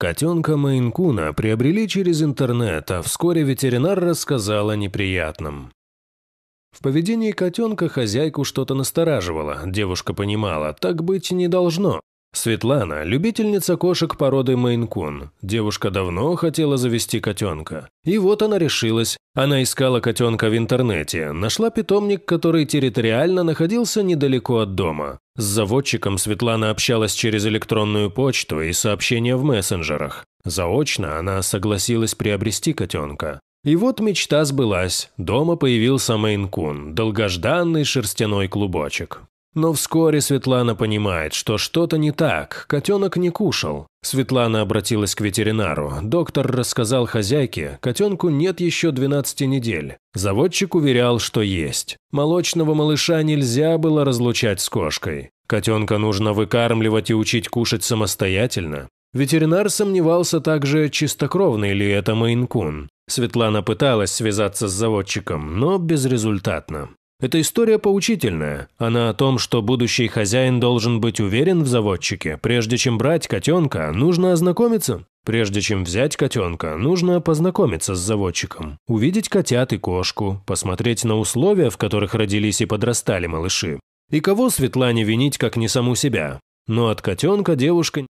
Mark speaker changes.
Speaker 1: Котенка Мейнкуна приобрели через интернет, а вскоре ветеринар рассказал о неприятном. В поведении котенка хозяйку что-то настораживало, девушка понимала, так быть не должно. Светлана – любительница кошек породы мейн-кун. Девушка давно хотела завести котенка. И вот она решилась. Она искала котенка в интернете, нашла питомник, который территориально находился недалеко от дома. С заводчиком Светлана общалась через электронную почту и сообщения в мессенджерах. Заочно она согласилась приобрести котенка. И вот мечта сбылась. Дома появился Мейн-кун, долгожданный шерстяной клубочек. Но вскоре Светлана понимает, что что-то не так, котенок не кушал. Светлана обратилась к ветеринару. Доктор рассказал хозяйке, котенку нет еще 12 недель. Заводчик уверял, что есть. Молочного малыша нельзя было разлучать с кошкой. Котенка нужно выкармливать и учить кушать самостоятельно. Ветеринар сомневался также, чистокровный ли это мейн Светлана пыталась связаться с заводчиком, но безрезультатно. Эта история поучительная. Она о том, что будущий хозяин должен быть уверен в заводчике. Прежде чем брать котенка, нужно ознакомиться. Прежде чем взять котенка, нужно познакомиться с заводчиком, увидеть котят и кошку, посмотреть на условия, в которых родились и подрастали малыши. И кого Светлане винить, как не саму себя? Но от котенка девушка